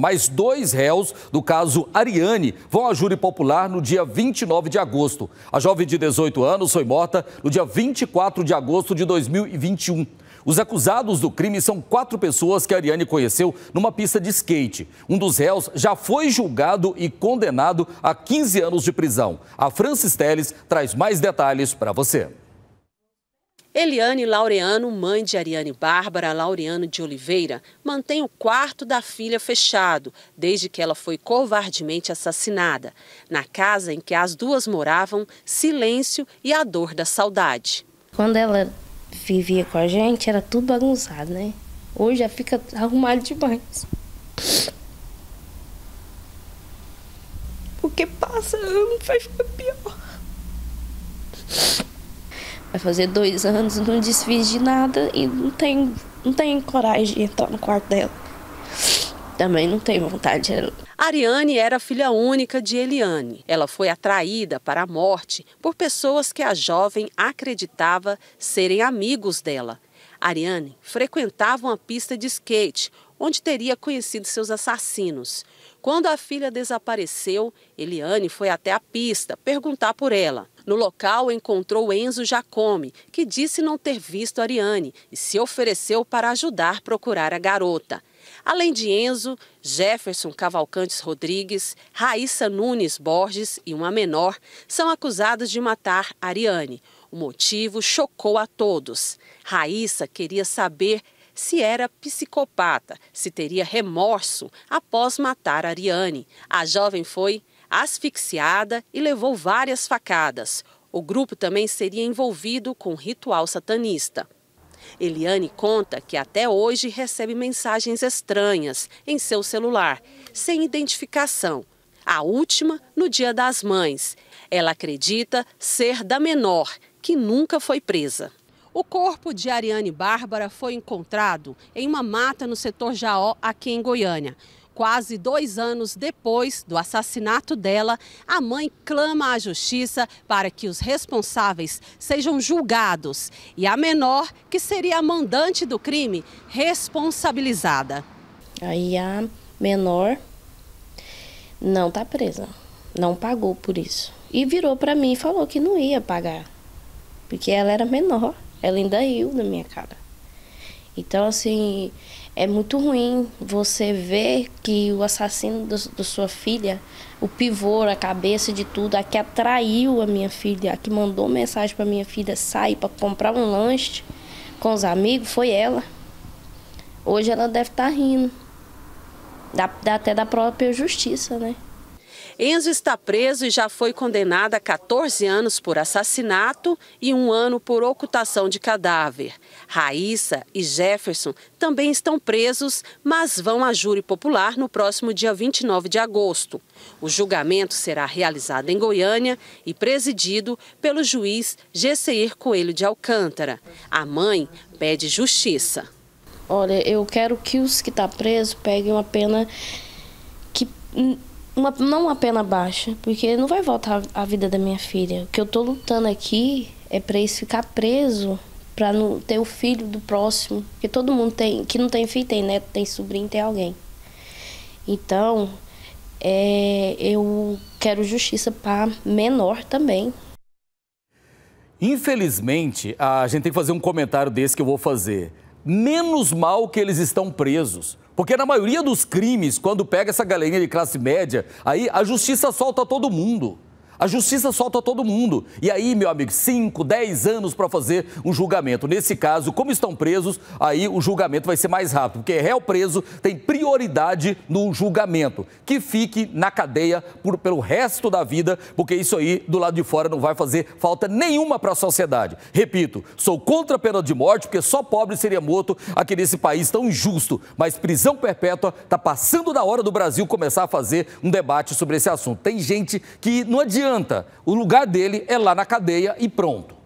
Mais dois réus do caso Ariane vão à júri popular no dia 29 de agosto. A jovem de 18 anos foi morta no dia 24 de agosto de 2021. Os acusados do crime são quatro pessoas que Ariane conheceu numa pista de skate. Um dos réus já foi julgado e condenado a 15 anos de prisão. A Francis Teles traz mais detalhes para você. Eliane Laureano, mãe de Ariane Bárbara Laureano de Oliveira, mantém o quarto da filha fechado desde que ela foi covardemente assassinada. Na casa em que as duas moravam, silêncio e a dor da saudade. Quando ela vivia com a gente, era tudo bagunçado, né? Hoje já fica arrumado demais. Porque passa ano, vai ficar pior. Vai fazer dois anos, não desfiz de nada e não tem, não tem coragem de entrar no quarto dela. Também não tem vontade. Ariane era filha única de Eliane. Ela foi atraída para a morte por pessoas que a jovem acreditava serem amigos dela. Ariane frequentava uma pista de skate, onde teria conhecido seus assassinos. Quando a filha desapareceu, Eliane foi até a pista perguntar por ela. No local, encontrou Enzo Jacome, que disse não ter visto Ariane e se ofereceu para ajudar a procurar a garota. Além de Enzo, Jefferson Cavalcantes Rodrigues, Raíssa Nunes Borges e uma menor são acusados de matar Ariane. O motivo chocou a todos. Raíssa queria saber se era psicopata, se teria remorso após matar Ariane. A jovem foi asfixiada e levou várias facadas. O grupo também seria envolvido com ritual satanista. Eliane conta que até hoje recebe mensagens estranhas em seu celular, sem identificação. A última no Dia das Mães. Ela acredita ser da menor, que nunca foi presa. O corpo de Ariane Bárbara foi encontrado em uma mata no setor Jaó, aqui em Goiânia. Quase dois anos depois do assassinato dela, a mãe clama à justiça para que os responsáveis sejam julgados e a menor, que seria a mandante do crime, responsabilizada. Aí a menor não está presa, não pagou por isso. E virou para mim e falou que não ia pagar, porque ela era menor, ela ainda riu na minha cara. Então, assim, é muito ruim você ver que o assassino da sua filha, o pivô, a cabeça de tudo, a que atraiu a minha filha, a que mandou mensagem para minha filha sair para comprar um lanche com os amigos, foi ela. Hoje ela deve estar tá rindo. até da própria justiça, né? Enzo está preso e já foi condenado a 14 anos por assassinato e um ano por ocultação de cadáver. Raíssa e Jefferson também estão presos, mas vão a júri popular no próximo dia 29 de agosto. O julgamento será realizado em Goiânia e presidido pelo juiz Gesseir Coelho de Alcântara. A mãe pede justiça. Olha, eu quero que os que estão tá presos peguem uma pena que uma, não uma pena baixa, porque não vai voltar a vida da minha filha. O que eu tô lutando aqui é para isso ficar preso, para não ter o filho do próximo, porque todo mundo tem, que não tem filho tem neto, tem sobrinho, tem alguém. Então, é, eu quero justiça para menor também. Infelizmente, a gente tem que fazer um comentário desse que eu vou fazer menos mal que eles estão presos. Porque na maioria dos crimes, quando pega essa galerinha de classe média, aí a justiça solta todo mundo. A justiça solta todo mundo. E aí, meu amigo, 5, 10 anos para fazer um julgamento. Nesse caso, como estão presos, aí o julgamento vai ser mais rápido, porque réu preso tem prioridade no julgamento, que fique na cadeia por, pelo resto da vida, porque isso aí do lado de fora não vai fazer falta nenhuma para a sociedade. Repito, sou contra a pena de morte, porque só pobre seria morto aqui nesse país tão injusto. Mas prisão perpétua está passando da hora do Brasil começar a fazer um debate sobre esse assunto. Tem gente que não adianta adianta, o lugar dele é lá na cadeia e pronto.